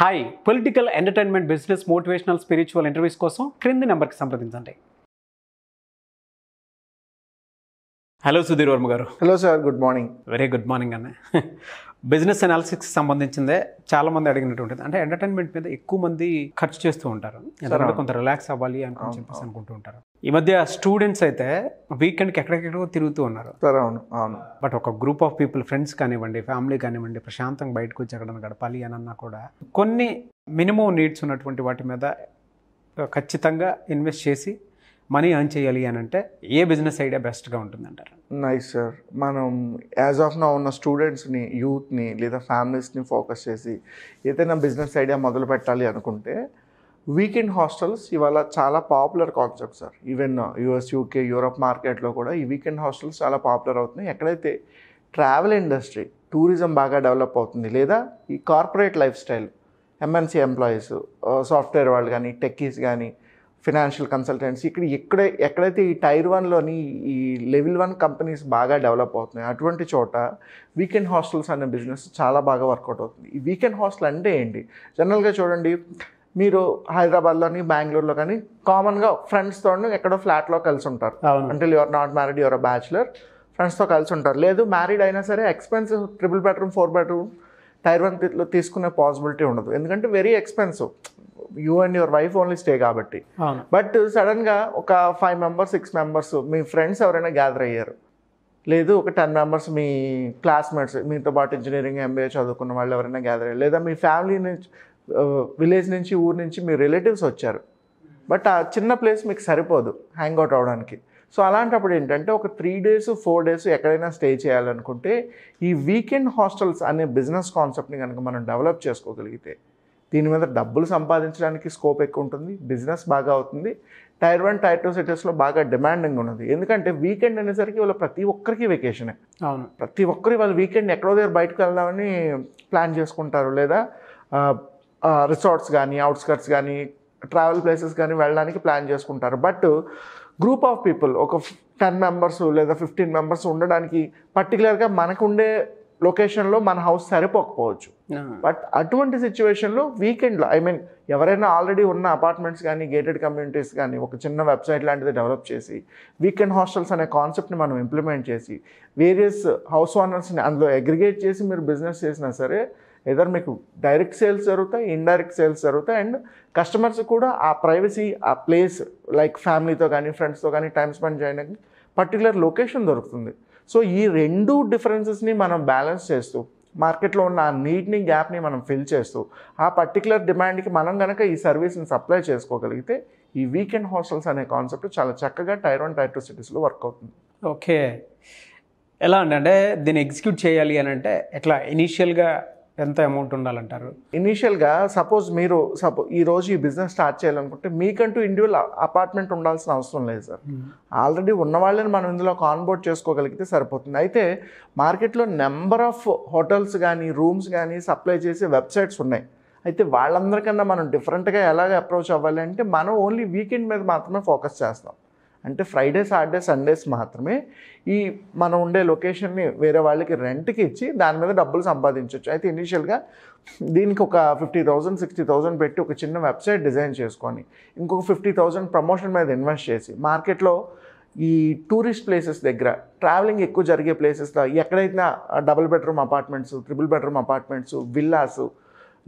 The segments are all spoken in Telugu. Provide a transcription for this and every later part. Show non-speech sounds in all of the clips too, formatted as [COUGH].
Hi political entertainment business motivational spiritual interviews కోసం క్రింది నెంబర్కి సంప్రదించండి హలో సుధీర్ వర్మ గారు hello sir good morning very good morning అన్న బిజినెస్ అనాలిసిస్ సంబంధించిందే చాలా మంది అడిగినటువంటిది అంటే ఎంటర్టైన్మెంట్ మీద ఎక్కువ మంది ఖర్చు చేస్తూ ఉంటారు ఎందుకంటే కొంత రిలాక్స్ అవ్వాలి అని చెప్పేసి అనుకుంటూ ఉంటారు ఈ మధ్య స్టూడెంట్స్ అయితే వీకెండ్కి ఎక్కడెక్కడో తిరుగుతూ ఉన్నారు అవును అవును బట్ ఒక గ్రూప్ ఆఫ్ పీపుల్ ఫ్రెండ్స్ కానివ్వండి ఫ్యామిలీ కానివ్వండి ప్రశాంతంగా బయటకు వచ్చి ఎక్కడ గడపాలి అని అన్నా కూడా కొన్ని మినిమం నీడ్స్ ఉన్నటువంటి వాటి మీద ఖచ్చితంగా ఇన్వెస్ట్ చేసి మనీ ఎర్న్ చేయాలి అని అంటే ఏ బిజినెస్ ఐడియా బెస్ట్గా ఉంటుందంటారు నైస్ సార్ మనం యాజ్ ఆఫ్ నా ఉన్న స్టూడెంట్స్ని యూత్ని లేదా ఫ్యామిలీస్ని ఫోకస్ చేసి ఏదైనా బిజినెస్ ఐడియా మొదలు పెట్టాలి అనుకుంటే వీకెండ్ హాస్టల్స్ ఇవాళ చాలా popular concept sir even US UK Europe మార్కెట్లో కూడా ఈ వీకెండ్ హాస్టల్స్ చాలా పాపులర్ అవుతున్నాయి ఎక్కడైతే ట్రావెల్ ఇండస్ట్రీ టూరిజం బాగా డెవలప్ అవుతుంది లేదా ఈ corporate life style MNC employees software వాళ్ళు కానీ టెక్కీస్ కానీ ఫినాన్షియల్ కన్సల్టెన్సీ ఇక్కడ ఎక్కడ ఎక్కడైతే ఈ టైర్ వన్లోని ఈ లెవెల్ వన్ కంపెనీస్ బాగా డెవలప్ అవుతున్నాయి అటువంటి చోట వీకెండ్ హాస్టల్స్ అనే బిజినెస్ చాలా బాగా వర్కౌట్ అవుతుంది ఈ వీకెండ్ హాస్టల్ అంటే ఏంటి జనరల్గా చూడండి మీరు హైదరాబాద్లోని బెంగళూరులో కానీ కామన్గా ఫ్రెండ్స్తో ఎక్కడో ఫ్లాట్లో కలిసి ఉంటారు అంటే you're not married you're bachelor ఫ్రెండ్స్తో కలిసి ఉంటారు లేదు మ్యారీడ్ అయినా సరే expensive triple bedroom four bedroom tier one తీసుకునే పాసిబిలిటీ ఉండదు ఎందుకంటే very expensive you and your wife only stay కాబట్టి బట్ సడన్గా ఒక ఫైవ్ మెంబర్స్ సిక్స్ మెంబర్స్ మీ ఫ్రెండ్స్ ఎవరైనా గ్యాదర్ అయ్యారు లేదు ఒక టెన్ మెంబర్స్ మీ క్లాస్మేట్స్ మీతో పాటు ఇంజనీరింగ్ ఎంబీఏ చదువుకున్న వాళ్ళు ఎవరైనా గ్యాదర్ అయ్యారు లేదా మీ ఫ్యామిలీ నుంచి విలేజ్ uh, నుంచి ఊరు నుంచి మీ రిలేటివ్స్ వచ్చారు బట్ ఆ చిన్న ప్లేస్ మీకు సరిపోదు హ్యాంగ్ అవుట్ అవడానికి సో అలాంటప్పుడు ఏంటంటే ఒక త్రీ డేస్ ఫోర్ డేస్ ఎక్కడైనా స్టే చేయాలనుకుంటే ఈ వీకెండ్ హాస్టల్స్ అనే బిజినెస్ కాన్సెప్ట్ని కనుక మనం డెవలప్ చేసుకోగలిగితే దీని మీద డబ్బులు సంపాదించడానికి స్కోప్ ఎక్కువ ఉంటుంది బిజినెస్ బాగా అవుతుంది టైర్ వన్ టైర్ టూ సిటీస్లో బాగా డిమాండింగ్ ఉన్నది ఎందుకంటే వీకెండ్ అనేసరికి వాళ్ళు ప్రతి ఒక్కరికి వెకేషనే అవును ప్రతి ఒక్కరి వాళ్ళు వీకెండ్ ఎక్కడో దగ్గర బయటకు వెళ్దామని ప్లాన్ చేసుకుంటారు లేదా రిసార్ట్స్ కానీ అవుట్స్కర్ట్స్ కానీ ట్రావెల్ ప్లేసెస్ కానీ వెళ్ళడానికి ప్లాన్ చేసుకుంటారు బట్ గ్రూప్ ఆఫ్ పీపుల్ ఒక టెన్ మెంబర్స్ లేదా ఫిఫ్టీన్ మెంబర్స్ ఉండడానికి పర్టికులర్గా ఉండే లొకేషన్లో మన హౌస్ సరిపోకపోవచ్చు బట్ అటువంటి సిచ్యువేషన్లో వీకెండ్లో ఐ మీన్ ఎవరైనా ఆల్రెడీ ఉన్న అపార్ట్మెంట్స్ కానీ గేటెడ్ కమ్యూనిటీస్ కానీ ఒక చిన్న వెబ్సైట్ లాంటిది డెవలప్ చేసి వీకెండ్ హాస్టల్స్ అనే కాన్సెప్ట్ని మనం ఇంప్లిమెంట్ చేసి వేరియస్ హౌస్ ఓనర్స్ని అందులో అగ్రిగేట్ చేసి మీరు బిజినెస్ చేసినా సరే ఎదర్ మీకు డైరెక్ట్ సేల్స్ జరుగుతాయి ఇండైరెక్ట్ సేల్స్ జరుగుతాయి అండ్ కస్టమర్స్ కూడా ఆ ప్రైవసీ ఆ ప్లేస్ లైక్ ఫ్యామిలీతో కానీ ఫ్రెండ్స్తో కానీ టైం స్పెండ్ చేయడానికి పర్టికులర్ లొకేషన్ దొరుకుతుంది సో ఈ రెండు డిఫరెన్సెస్ని మనం బ్యాలెన్స్ చేస్తూ మార్కెట్లో ఉన్న ఆ నీట్ని గ్యాప్ని మనం ఫిల్ చేస్తూ ఆ పర్టికులర్ డిమాండ్కి మనం కనుక ఈ సర్వీస్ని సప్లై చేసుకోగలిగితే ఈ వీకెండ్ హాస్టల్స్ అనే కాన్సెప్ట్ చాలా చక్కగా టైర్ వన్ టైర్ టూ సిటీస్లో వర్క్ అవుతుంది ఓకే ఎలా అంటే దీన్ని ఎగ్జిక్యూట్ చేయాలి అని అంటే ఎట్లా ఇనీషియల్గా ఎంత అమౌంట్ ఉండాలంటారు ఇనీషియల్గా సపోజ్ మీరు సపో ఈరోజు ఈ బిజినెస్ స్టార్ట్ చేయాలనుకుంటే మీకంటూ ఇండివిజువల్ అపార్ట్మెంట్ ఉండాల్సిన అవసరం లేదు సార్ ఆల్రెడీ hmm. ఉన్న వాళ్ళని మనం ఇందులో కాన్బోర్డ్ చేసుకోగలిగితే సరిపోతుంది అయితే మార్కెట్లో నెంబర్ ఆఫ్ హోటల్స్ కానీ రూమ్స్ కానీ సప్లై చేసే వెబ్సైట్స్ ఉన్నాయి అయితే వాళ్ళందరికన్నా మనం డిఫరెంట్గా ఎలాగ అప్రోచ్ అవ్వాలి అంటే మనం ఓన్లీ వీకెండ్ మీద మాత్రమే ఫోకస్ చేస్తాం అంటే ఫ్రైడే సాటర్డే సండేస్ మాత్రమే ఈ మనం ఉండే లొకేషన్ని వేరే వాళ్ళకి రెంట్కి ఇచ్చి దాని మీద డబ్బులు సంపాదించవచ్చు అయితే ఇనీషియల్గా దీనికి ఒక ఫిఫ్టీ థౌజండ్ సిక్స్టీ థౌజండ్ పెట్టి ఒక చిన్న వెబ్సైట్ డిజైన్ చేసుకొని ఇంకొక ఫిఫ్టీ థౌజండ్ ప్రమోషన్ మీద ఇన్వెస్ట్ చేసి మార్కెట్లో ఈ టూరిస్ట్ ప్లేసెస్ దగ్గర ట్రావెలింగ్ ఎక్కువ జరిగే ప్లేసెస్లో ఎక్కడైతే double bedroom apartments triple bedroom apartments villas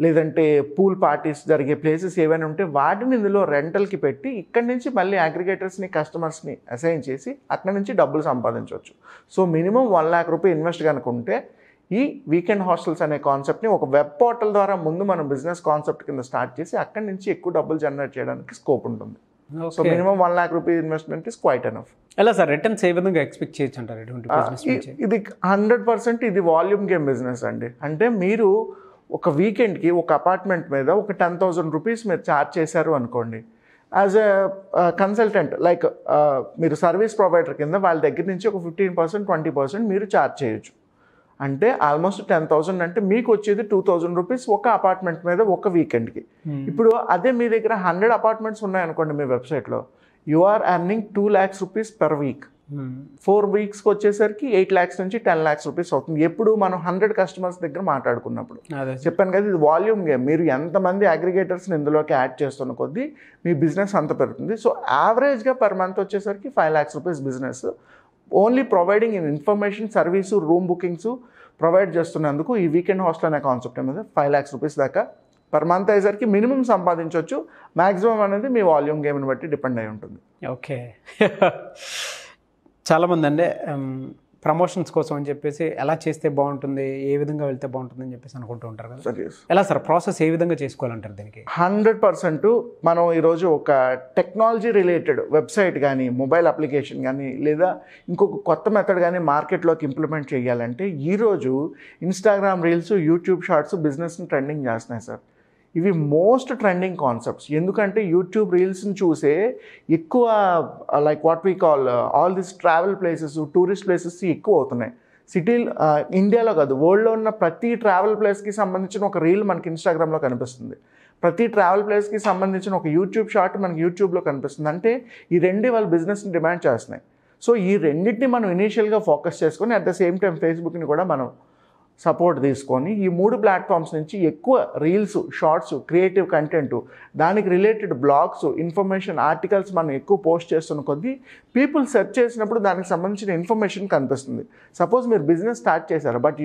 లేదంటే పూల్ పార్టీస్ జరిగే ప్లేసెస్ ఏవైనా ఉంటే వాటిని ఇందులో రెంటల్కి పెట్టి ఇక్కడి నుంచి మళ్ళీ అగ్రిగేటర్స్ని కస్టమర్స్ని అసైన్ చేసి అక్కడి నుంచి డబ్బులు సంపాదించవచ్చు so minimum one lakh rupee invest కనుకుంటే ఈ వీకెండ్ హాస్టల్స్ అనే కాన్సెప్ట్ని ఒక వెబ్ పోర్టల్ ద్వారా ముందు మనం బిజినెస్ కాన్సెప్ట్ కింద స్టార్ట్ చేసి అక్కడి నుంచి ఎక్కువ డబ్బులు జనరేట్ చేయడానికి స్కోప్ ఉంటుంది so minimum one lakh rupee investment is quite enough ఎలా సార్ రిటర్న్స్ ఏ విధంగా ఎక్స్పెక్ట్ చేయొచ్చు అంటారు ఇది హండ్రెడ్ పర్సెంట్ ఇది వాల్యూమ్ గేమ్ బిజినెస్ అండి అంటే మీరు ఒక వీకెండ్కి ఒక అపార్ట్మెంట్ మీద ఒక టెన్ థౌజండ్ రూపీస్ మీరు ఛార్జ్ చేశారు అనుకోండి యాజ్ ఎ కన్సల్టెంట్ లైక్ మీరు సర్వీస్ ప్రొవైడర్ కింద వాళ్ళ దగ్గర నుంచి ఒక ఫిఫ్టీన్ పర్సెంట్ ట్వంటీ పర్సెంట్ మీరు ఛార్జ్ చేయొచ్చు అంటే ఆల్మోస్ట్ టెన్ థౌసండ్ అంటే మీకు వచ్చేది టూ థౌజండ్ రూపీస్ ఒక అపార్ట్మెంట్ మీద ఒక వీకెండ్కి ఇప్పుడు అదే మీ దగ్గర హండ్రెడ్ అపార్ట్మెంట్స్ ఉన్నాయనుకోండి మీ వెబ్సైట్లో you are earning two lakhs rupees per week four hmm. వీక్స్కి వచ్చేసరికి ఎయిట్ ల్యాక్స్ నుంచి టెన్ ల్యాక్స్ రూపీస్ అవుతుంది ఎప్పుడు మనం హండ్రెడ్ కస్టమర్స్ దగ్గర మాట్లాడుకున్నప్పుడు చెప్పాను కదా ఇది వాల్యూమ్ గేమ్ మీరు ఎంతమంది అగ్రిగేటర్స్ని ఇందులోకి యాడ్ చేస్తున్న కొద్దీ మీ బిజినెస్ అంత పెరుగుతుంది సో యావరేజ్గా పర్ మంత్ వచ్చేసరికి five lakhs rupees business only providing in information service room bookings provide చేస్తున్నందుకు ఈ వీకెండ్ హాస్టల్ అనే కాన్సెప్ట్ ఏమైతే ఫైవ్ ల్యాక్స్ రూపీస్ దాకా పర్ మంత్ అయ్యేసరికి మినిమం సంపాదించవచ్చు మ్యాక్సిమం అనేది మీ వాల్యూమ్ గేమ్ని బట్టి డిపెండ్ అయి ఉంటుంది ఓకే [LAUGHS] చాలామంది అంటే ప్రమోషన్స్ కోసం అని చెప్పేసి ఎలా చేస్తే బాగుంటుంది ఏ విధంగా వెళ్తే బాగుంటుంది అని చెప్పేసి అనుకుంటూ ఉంటారు కదా ఎలా సార్ ప్రాసెస్ ఏ విధంగా చేసుకోవాలంటారు దీనికి హండ్రెడ్ పర్సెంట్ మనం ఈరోజు ఒక టెక్నాలజీ రిలేటెడ్ వెబ్సైట్ కానీ మొబైల్ అప్లికేషన్ కానీ లేదా ఇంకొక కొత్త మెథడ్ కానీ మార్కెట్లోకి ఇంప్లిమెంట్ చేయాలంటే ఈరోజు ఇన్స్టాగ్రామ్ రీల్స్ యూట్యూబ్ షార్ట్స్ బిజినెస్ని ట్రెండింగ్ చేస్తున్నాయి సార్ ఇవి మోస్ట్ ట్రెండింగ్ కాన్సెప్ట్స్ ఎందుకంటే యూట్యూబ్ రీల్స్ని చూసే ఎక్కువ like what we call all this travel places tourist places ఎక్కువ అవుతున్నాయి సిటీ ఇండియాలో uh, కాదు వరల్డ్లో ఉన్న ప్రతి ట్రావెల్ ప్లేస్కి సంబంధించిన ఒక రీల్ మనకి ఇన్స్టాగ్రామ్లో కనిపిస్తుంది ప్రతి ట్రావెల్ ప్లేస్కి సంబంధించిన ఒక యూట్యూబ్ షార్ట్ మనకి యూట్యూబ్లో కనిపిస్తుంది అంటే ఈ రెండు వాళ్ళ బిజినెస్ని డిమాండ్ చేస్తున్నాయి సో ఈ రెండింటిని మనం ఇనీషియల్గా ఫోకస్ చేసుకొని అట్ ద సేమ్ టైం ఫేస్బుక్ని కూడా మనం సపోర్ట్ తీసుకొని ఈ మూడు ప్లాట్ఫామ్స్ నుంచి ఎక్కువ రీల్స్ షార్ట్స్ క్రియేటివ్ కంటెంట్ దానికి రిలేటెడ్ బ్లాగ్స్ ఇన్ఫర్మేషన్ ఆర్టికల్స్ మనం ఎక్కువ పోస్ట్ చేస్తున్న కొద్దీ పీపుల్ సెర్చ్ చేసినప్పుడు దానికి సంబంధించిన ఇన్ఫర్మేషన్ కనిపిస్తుంది సపోజ్ మీరు బిజినెస్ స్టార్ట్ చేశారు బట్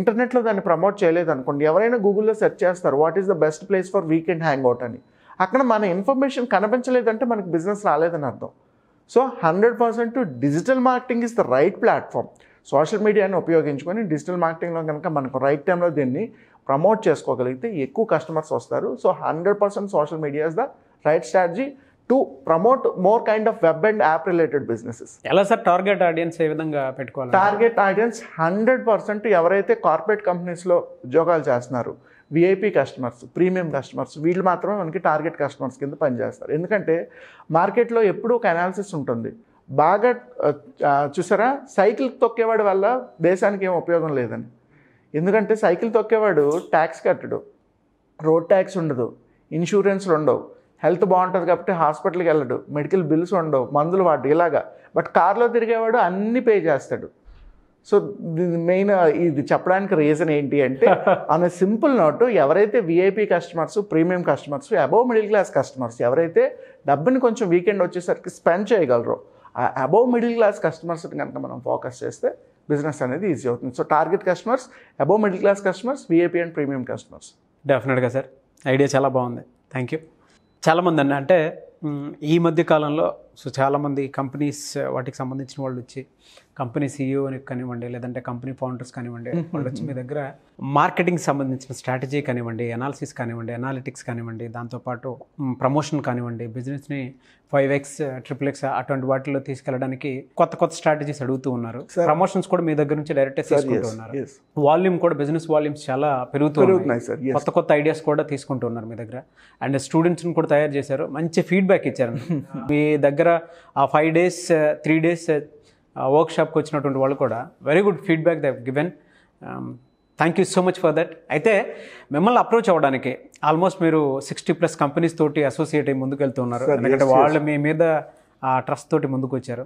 ఇంటర్నెట్లో దాన్ని ప్రమోట్ చేయలేదు అనుకోండి ఎవరైనా గూగుల్లో సెర్చ్ చేస్తారు what is the best place for weekend hang out అని అక్కడ మన ఇన్ఫర్మేషన్ కనిపించలేదంటే మనకి బిజినెస్ రాలేదని అర్థం so hundred percent digital marketing is the right platform social మీడియాని ఉపయోగించుకొని డిజిటల్ మార్కెటింగ్లో కనుక మనకు రైట్ టైంలో దీన్ని ప్రమోట్ చేసుకోగలిగితే ఎక్కువ కస్టమర్స్ వస్తారు so hundred percent social media is the right strategy to promote more kind of web and app related businesses ఎలా సార్ టార్గెట్ ఆడియన్స్ ఏ విధంగా పెట్టుకోవాలి టార్గెట్ ఆడియన్స్ హండ్రెడ్ పర్సెంట్ ఎవరైతే కార్పొరేట్ కంపెనీస్లో ఉద్యోగాలు చేస్తున్నారు విఐపీ కస్టమర్స్ ప్రీమియం కస్టమర్స్ వీళ్ళు మాత్రమే మనకి టార్గెట్ కస్టమర్స్ కింద పనిచేస్తారు ఎందుకంటే మార్కెట్లో ఎప్పుడూ ఒక అనాలిసిస్ ఉంటుంది బాగా చూసారా సైకిల్ తొక్కేవాడి వల్ల దేశానికి ఏం ఉపయోగం లేదని ఎందుకంటే సైకిల్ తొక్కేవాడు ట్యాక్స్ కట్టడు రోడ్ ట్యాక్స్ ఉండదు ఇన్సూరెన్స్లు ఉండవు హెల్త్ బాగుంటుంది కాబట్టి హాస్పిటల్కి వెళ్ళడు మెడికల్ బిల్స్ ఉండవు మందులు వాడు ఇలాగా బట్ కార్లో తిరిగేవాడు అన్నీ పే చేస్తాడు సో మెయిన్ ఇది చెప్పడానికి రీజన్ ఏంటి అంటే అన్న [LAUGHS] సింపుల్ నోట్ ఎవరైతే VIP customers premium customers above middle class customers ఎవరైతే డబ్బుని కొంచెం వీకెండ్ వచ్చేసరికి స్పెండ్ చేయగలరో ఆ మిడిల్ క్లాస్ కస్టమర్స్ కనుక మనం ఫోకస్ చేస్తే బిజినెస్ అనేది ఈజీ అవుతుంది so target customers above middle class customers VIP and premium customers డెఫినెట్గా సార్ ఐడియా చాలా బాగుంది థ్యాంక్ యూ చాలామంది అండి అంటే ఈ మధ్య కాలంలో సో చాలామంది కంపెనీస్ వాటికి సంబంధించిన వాళ్ళు వచ్చి కంపెనీ సీఈఓని కానివ్వండి లేదంటే కంపెనీ ఫౌండర్స్ కానివ్వండి వాళ్ళు వచ్చి మీ దగ్గర మార్కెటింగ్ సంబంధించిన స్ట్రాటజీ కానివ్వండి అనాలిసిస్ కానివ్వండి అనాలిటిక్స్ కానివ్వండి దాంతోపాటు ప్రమోషన్ కానివ్వండి బిజినెస్ని ఫైవ్ ఎక్స్ ట్రిపుల్ ఎక్స్ అటువంటి వాటిలో తీసుకెళ్ళడానికి కొత్త కొత్త స్ట్రాటజీస్ అడుగుతూ ఉన్నారు ప్రమోషన్స్ కూడా మీ దగ్గర నుంచి డైరెక్ట్ తీసుకుంటున్నారు వాల్యూమ్ కూడా బిజినెస్ వాల్యూమ్స్ చాలా పెరుగుతున్నాయి కొత్త కొత్త ఐడియాస్ కూడా తీసుకుంటూ ఉన్నారు మీ దగ్గర అండ్ స్టూడెంట్స్ని కూడా తయారు చేశారు మంచి ఫీడ్బ్యాక్ ఇచ్చారు [LAUGHS] మీ దగ్గర ఆ ఫైవ్ డేస్ త్రీ డేస్ వర్క్షాప్కి వచ్చినటువంటి వాళ్ళు కూడా very good feedback they given thank you so much for that అయితే మిమ్మల్ని అప్రోచ్ అవ్వడానికి ఆల్మోస్ట్ మీరు సిక్స్టీ ప్లస్ కంపెనీస్ తోటి అసోసియేట్ అయ్యి ముందుకెళ్తున్నారు ఎందుకంటే వాళ్ళు మీ మీద ఆ ట్రస్ట్ తోటి ముందుకు వచ్చారు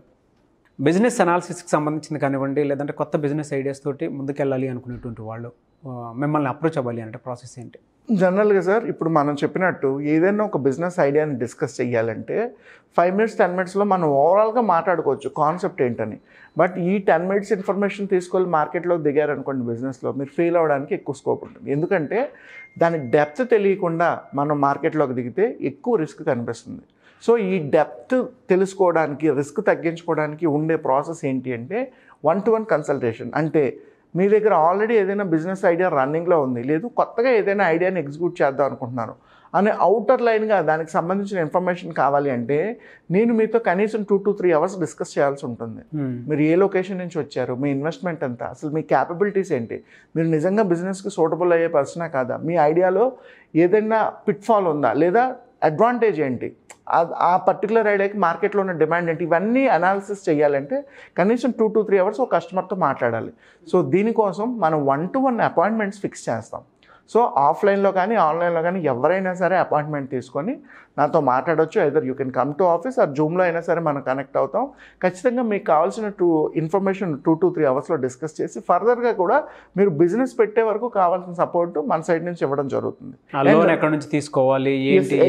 బిజినెస్ అనాలిసిస్కి సంబంధించింది కానివ్వండి లేదంటే కొత్త బిజినెస్ ఐడియాస్ తోటి ముందుకెళ్ళాలి అనుకునేటువంటి వాళ్ళు మిమ్మల్ని అప్రోచ్ అవ్వాలి అంటే ప్రాసెస్ ఏంటి జనరల్గా సార్ ఇప్పుడు మనం చెప్పినట్టు ఏదైనా ఒక బిజినెస్ ఐడియాని డిస్కస్ చేయాలంటే ఫైవ్ మినిట్స్ టెన్ మినిట్స్లో మనం ఓవరాల్గా మాట్లాడుకోవచ్చు కాన్సెప్ట్ ఏంటని బట్ ఈ టెన్ మినిట్స్ ఇన్ఫర్మేషన్ తీసుకొని మార్కెట్లో దిగారనుకోండి బిజినెస్లో మీరు ఫెయిల్ అవ్వడానికి ఎక్కువ స్కోప్ ఉంటుంది ఎందుకంటే దాని డెప్త్ తెలియకుండా మనం మార్కెట్లోకి దిగితే ఎక్కువ రిస్క్ కనిపిస్తుంది సో ఈ డెప్త్ తెలుసుకోవడానికి రిస్క్ తగ్గించుకోవడానికి ఉండే ప్రాసెస్ ఏంటి అంటే వన్ టు వన్ కన్సల్టేషన్ అంటే మీ దగ్గర ఆల్రెడీ ఏదైనా బిజినెస్ ఐడియా రన్నింగ్లో ఉంది లేదు కొత్తగా ఏదైనా ఐడియాని ఎగ్జిక్యూట్ చేద్దాం అనుకుంటున్నారు అనే అవుటర్ లైన్గా దానికి సంబంధించిన ఇన్ఫర్మేషన్ కావాలి అంటే నేను మీతో కనీసం two to three hours discuss చేయాల్సి ఉంటుంది మీరు ఏ లొకేషన్ నుంచి వచ్చారు మీ ఇన్వెస్ట్మెంట్ ఎంత అసలు మీ క్యాపబిలిటీస్ ఏంటి మీరు నిజంగా బిజినెస్కి సూటబుల్ అయ్యే పర్సనా కాదా మీ ఐడియాలో ఏదైనా పిట్ఫాల్ ఉందా లేదా అడ్వాంటేజ్ ఏంటి ఆ పర్టికులర్ ఐడియాకి మార్కెట్లో ఉన్న డిమాండ్ ఏంటి ఇవన్నీ అనాలిసిస్ చేయాలంటే కనీసం టూ టు త్రీ అవర్స్ ఒక కస్టమర్తో మాట్లాడాలి సో దీనికోసం మనం one to one appointments fix చేస్తాం సో ఆఫ్లైన్లో కానీ ఆన్లైన్లో కానీ ఎవరైనా సరే అపాయింట్మెంట్ తీసుకొని నాతో మాట్లాడొచ్చు either you can come to office or జూమ్లో అయినా సరే మనం కనెక్ట్ అవుతాం ఖచ్చితంగా మీకు కావాల్సిన two information two to three అవర్స్లో డిస్కస్ చేసి ఫర్దర్గా కూడా మీరు బిజినెస్ పెట్టే వరకు కావాల్సిన సపోర్ట్ మన సైడ్ నుంచి ఇవ్వడం జరుగుతుంది ఎక్కడ నుంచి తీసుకోవాలి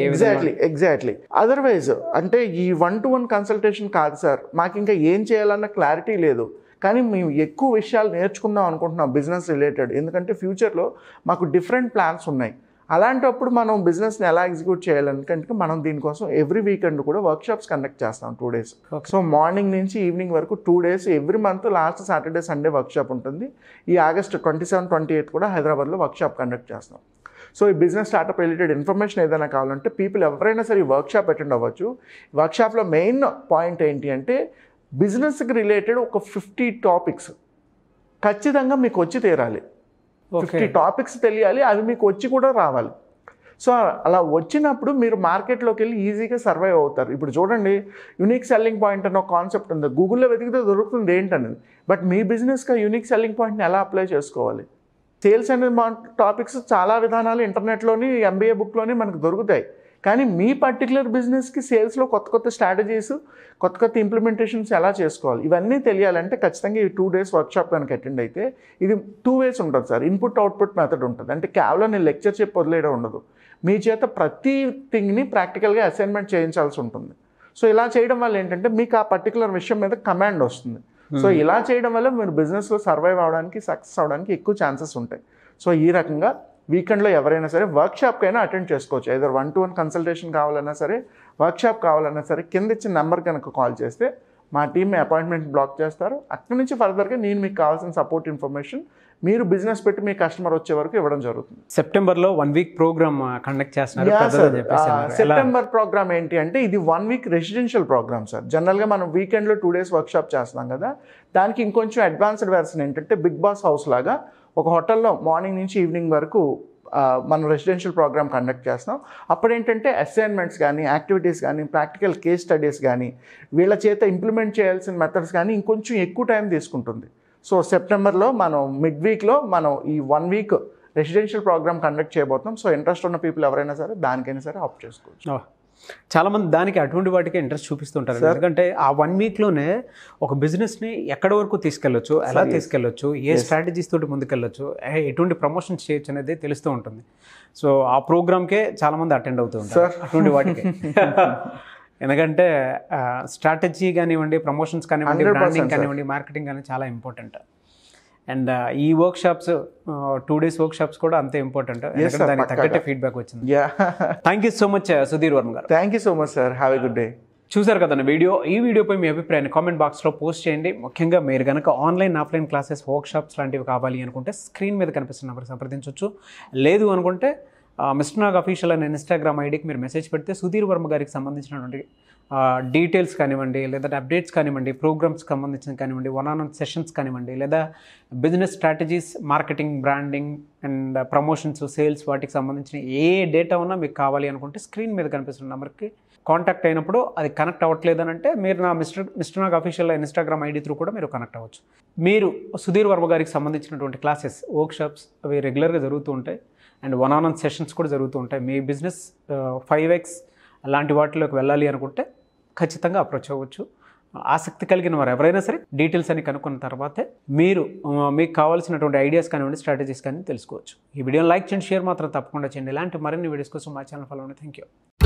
ఎగ్జాక్ట్లీ ఎగ్జాక్ట్లీ అదర్వైజ్ అంటే ఈ వన్ టు వన్ కన్సల్టేషన్ కాదు సార్ మాకు ఇంకా ఏం చేయాలన్న క్లారిటీ లేదు కానీ మేము ఎక్కువ విషయాలు నేర్చుకుందాం అనుకుంటున్నాం బిజినెస్ రిలేటెడ్ ఎందుకంటే ఫ్యూచర్లో మాకు డిఫరెంట్ ప్లాన్స్ ఉన్నాయి అలాంటప్పుడు మనం బిజినెస్ని ఎలా ఎగ్జిక్యూట్ చేయాలనుకంటే మనం దీనికోసం ఎవ్రీ వీకెండ్ కూడా వర్క్షాప్స్ కండక్ట్ చేస్తాం టూ డేస్ సో మార్నింగ్ నుంచి ఈవినింగ్ వరకు two days every month last Saturday Sunday workshop ఉంటుంది ఈ August twenty seven twenty eighth కూడా హైదరాబాద్లో వర్క్షాప్ కండక్ట్ చేస్తాం సో ఈ బిజినెస్ స్టార్టప్ రిలేటెడ్ ఇన్ఫర్మేషన్ ఏదైనా కావాలంటే పీపుల్ ఎవరైనా సరే వర్క్షాప్ అటెండ్ అవ్వచ్చు వర్క్షాప్లో మెయిన్ పాయింట్ ఏంటి అంటే బిజినెస్కి రిలేటెడ్ ఒక ఫిఫ్టీ టాపిక్స్ ఖచ్చితంగా మీకు వచ్చి తీరాలి ఫిఫ్టీ టాపిక్స్ తెలియాలి అవి మీకు వచ్చి కూడా రావాలి సో అలా వచ్చినప్పుడు మీరు మార్కెట్లోకి వెళ్ళి ఈజీగా సర్వైవ్ అవుతారు ఇప్పుడు చూడండి యూనిక్ సెల్లింగ్ పాయింట్ అన్న కాన్సెప్ట్ ఉంది గూగుల్లో వెతికితే దొరుకుతుంది ఏంటనేది బట్ మీ బిజినెస్గా యూనిక్ సెల్లింగ్ పాయింట్ని ఎలా అప్లై చేసుకోవాలి సేల్స్ అనే టాపిక్స్ చాలా విధానాలు ఇంటర్నెట్లోని ఎంబీఏ బుక్లోని మనకు దొరుకుతాయి కానీ మీ పర్టికులర్ బిజినెస్కి సేల్స్లో కొత్త కొత్త స్ట్రాటజీస్ కొత్త కొత్త ఇంప్లిమెంటేషన్స్ ఎలా చేసుకోవాలి ఇవన్నీ తెలియాలంటే ఖచ్చితంగా ఈ టూ డేస్ వర్క్షాప్ కనుక అటెండ్ అయితే ఇది టూ వేస్ ఉంటుంది సార్ ఇన్పుట్ అవుట్పుట్ మెథడ్ ఉంటుంది అంటే కేవలం నేను లెక్చర్ చెప్పి వదిలేయడం ఉండదు మీ చేత ప్రతి థింగ్ని ప్రాక్టికల్గా అసైన్మెంట్ చేయించాల్సి ఉంటుంది సో ఇలా చేయడం వల్ల ఏంటంటే మీకు ఆ పర్టికులర్ విషయం మీద కమాండ్ వస్తుంది సో hmm. ఇలా చేయడం వల్ల మీరు బిజినెస్లో సర్వైవ్ అవడానికి సక్సెస్ అవడానికి ఎక్కువ ఛాన్సెస్ ఉంటాయి సో ఈ రకంగా వీకెండ్లో ఎవరైనా సరే అయినా అటెండ్ చేసుకోవచ్చు ఏదో వన్ టు వన్ కన్సల్టేషన్ కావాలన్నా సరే వర్క్షాప్ కావాలన్నా సరే కింద ఇచ్చిన నెంబర్ కనుక కాల్ చేస్తే మా టీమ్ అపాయింట్మెంట్ బ్లాక్ చేస్తారు అక్కడి నుంచి ఫర్దర్గా నేను మీకు కావాల్సిన సపోర్ట్ ఇన్ఫర్మేషన్ మీరు బిజినెస్ పెట్టి మీ కస్టమర్ వచ్చే వరకు ఇవ్వడం జరుగుతుంది సెప్టెంబర్లో వన్ వీక్ ప్రోగ్రామ్ కండక్ట్ చేస్తున్నారు సెప్టెంబర్ ప్రోగ్రామ్ ఏంటి అంటే ఇది one week residential programme sir జనరల్గా మనం వీకెండ్లో టూ డేస్ వర్క్షాప్ చేస్తున్నాం కదా దానికి ఇంకొంచెం అడ్వాన్స్డ్ వెర్షన్ ఏంటంటే బిగ్ బాస్ హౌస్ లాగా ఒక హోటల్లో మార్నింగ్ నుంచి ఈవినింగ్ వరకు మనం రెసిడెన్షియల్ ప్రోగ్రామ్ కండక్ట్ చేస్తున్నాం అప్పుడు ఏంటంటే అసైన్మెంట్స్ కానీ యాక్టివిటీస్ కానీ ప్రాక్టికల్ కేస్ స్టడీస్ కానీ వీళ్ళ చేత ఇంప్లిమెంట్ చేయాల్సిన మెథడ్స్ కానీ ఇంకొంచెం ఎక్కువ టైం తీసుకుంటుంది సో సెప్టెంబర్లో మనం మిడ్ వీక్లో మనం ఈ one week residential programme conduct చేయబోతున్నాం సో ఇంట్రెస్ట్ ఉన్న పీపుల్ ఎవరైనా సరే దానికైనా సరే ఆప్ చేసుకోవచ్చు చాలామంది దానికి అటువంటి వాటికే ఇంట్రెస్ట్ చూపిస్తుంటారు ఎందుకంటే ఆ వన్ వీక్లోనే ఒక బిజినెస్ని ఎక్కడ వరకు తీసుకెళ్ళొచ్చు ఎలా తీసుకెళ్ళొచ్చు ఏ స్ట్రాటజీస్ తోటి ముందుకెళ్ళొచ్చు ఎటువంటి ప్రమోషన్ చేయొచ్చు అనేది తెలుస్తూ ఉంటుంది సో ఆ ప్రోగ్రామ్కే చాలామంది అటెండ్ అవుతూ ఉంటారు అటువంటి వాటికి [LAUGHS] ఎందుకంటే స్ట్రాటజీ కానివ్వండి ప్రమోషన్స్ కానివ్వండి బ్రాండింగ్ కానివ్వండి మార్కెటింగ్ కానీ చాలా ఇంపార్టెంట్ అండ్ ఈ workshops two days workshops కూడా అంతే ఇంపార్టెంట్ దానికి తగ్గట్టే ఫీడ్బ్యాక్ వచ్చింది thank you so much Sudheer Varma గారు thank you so much sir have a good day చూసారు కదా వీడియో ఈ వీడియోపై మీ అభిప్రాయాన్ని కామెంట్ బాక్స్లో పోస్ట్ చేయండి ముఖ్యంగా మీరు కనుక online offline classes workshops లాంటివి కావాలి అనుకుంటే స్క్రీన్ మీద కనిపిస్తున్న నెంబర్ సంప్రదించవచ్చు లేదు అనుకుంటే మిస్టర్ నాగ్ అఫీషియల్ అనే ఇన్స్టాగ్రామ్ ఐడికి మీరు మెసేజ్ పెడితే సుధీర్ వర్మ గారికి సంబంధించినటువంటి డీటెయిల్స్ కానివ్వండి లేదా అప్డేట్స్ కానివ్వండి ప్రోగ్రామ్స్ సంబంధించిన కానివ్వండి వన్ ఆన్ వన్ సెషన్స్ కానివ్వండి లేదా business strategies marketing branding and promotions sales వాటికి సంబంధించిన ఏ డేటా ఉన్నా మీకు కావాలి అనుకుంటే స్క్రీన్ మీద కనిపిస్తున్న నెంబర్కి కాంటాక్ట్ అయినప్పుడు అది కనెక్ట్ అని అంటే మీరు నా Mister Mister Nag official Instagram ID through కూడా మీరు కనెక్ట్ అవ్వచ్చు మీరు సుధీర్ వర్మ గారికి సంబంధించినటువంటి క్లాసెస్ వర్క్షాప్స్ అవి రెగ్యులర్గా జరుగుతూ ఉంటాయి and one on one sessions కూడా జరుగుతూ ఉంటాయి మీ బిజినెస్ ఫైవ్ ఎక్స్ అలాంటి వాటిలోకి వెళ్ళాలి అనుకుంటే ఖచ్చితంగా అప్రోచ్ అవ్వచ్చు ఆసక్తి కలిగిన వారు ఎవరైనా సరే డీటెయిల్స్ అని కనుక్కున్న తర్వాతే మీరు మీకు కావాల్సినటువంటి ఐడియాస్ కానివ్వండి స్ట్రాటజీస్ కానీ తెలుసుకోవచ్చు ఈ వీడియోని లైక్ చేయండి షేర్ మాత్రం తప్పకుండా చేయండి ఇలాంటి మరిన్ని వీడియోస్ కోసం మా ఛానల్ ఫాలో అవ్వండి థ్యాంక్ యూ